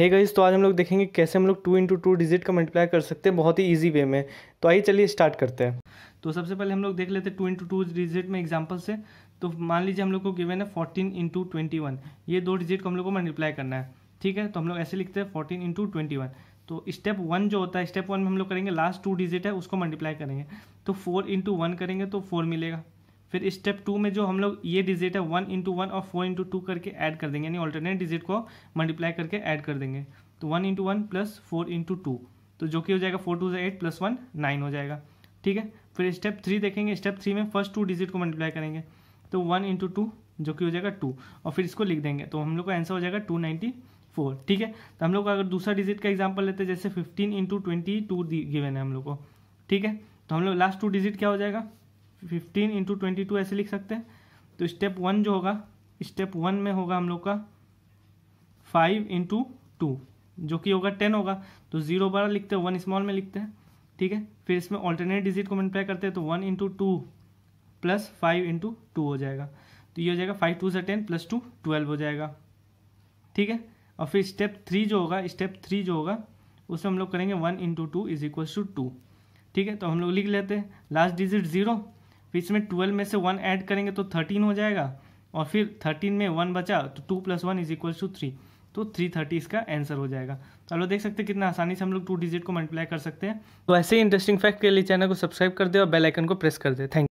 हे hey guys तो आज हम लोग देखेंगे कैसे हम लोग टू इंटू टू डिजिट का मल्टीप्लाई कर सकते हैं बहुत ही ईजी वे में तो आइए चलिए स्टार्ट करते हैं तो सबसे पहले हम लोग देख लेते हैं टू इंटू टू डिजिट में एग्जांपल से तो मान लीजिए हम लोग को गिवन है फोर्टीन इंटू ट्वेंटी वन ये दो डिजिट को हम लोग को मल्टीप्लाई करना है ठीक है तो हम लोग ऐसे लिखते हैं फोर्टीन इंटू ट्वेंटी वन तो स्टेप वन जो होता है स्टेप वन में हम लोग करेंगे लास्ट टू डिजिट है उसको मल्टीप्लाई करेंगे तो फोर इंटू वन करेंगे तो फोर मिलेगा फिर स्टेप टू में जो हम लोग ये डिजिट है वन इंटू वन और फोर इंटू टू करके ऐड कर देंगे यानी ऑल्टरनेट डिजिट को मल्टीप्लाई करके ऐड कर देंगे तो one into one plus four into two तो जो कि हो जाएगा four two eight plus one nine हो जाएगा ठीक है फिर स्टेप थ्री देखेंगे स्टेप थ्री में फर्स्ट टू डिजिट को मल्टीप्लाई करेंगे तो वन इंटू टू जो कि हो जाएगा टू और फिर इसको लिख देंगे तो हम लोग का आंसर हो जाएगा टू नाइन्टी फोर ठीक है तो हम लोग अगर दूसरा डिजिट का एग्जाम्पल लेते हैं जैसे fifteen into twenty two given है हम लोग को ठीक है तो हम लोग लास्ट टू डिजिट क्या हो जाएगा फिफ्टीन इंटू ट्वेंटी टू ऐसे लिख सकते हैं तो स्टेप वन जो होगा स्टेप वन में होगा हम लोग का फाइव इंटू टू जो कि होगा टेन होगा तो जीरो बारह लिखते हैं वन स्मॉल में लिखते हैं ठीक है फिर इसमें ऑल्टरनेट डिजिट को मल्टीप्लाई करते हैं तो one into two plus five into two हो जाएगा तो ये हो जाएगा फाइव टू से टेन प्लस टू ट्वेल्व हो जाएगा ठीक है और फिर स्टेप थ्री जो होगा स्टेप थ्री जो होगा उसमें हम लोग करेंगे one into two is equals to two ठीक है तो हम लोग लिख लेते हैं लास्ट डिजिट जीरो फिर इसमें ट्वेल्व में से वन ऐड करेंगे तो थर्टीन हो जाएगा और फिर थर्टीन में वन बचा तो two plus one is equal to three तो थ्री थर्टी इसका आंसर हो जाएगा तो आप लोग देख सकते हैं कितना आसानी से हम लोग टू डिजिट को मल्टीप्लाई कर सकते हैं तो ऐसे ही इंटरेस्टिंग फैक्ट के लिए चैनल को सब्सक्राइब कर दे और बेलाइकन को प्रेस कर दे थैंक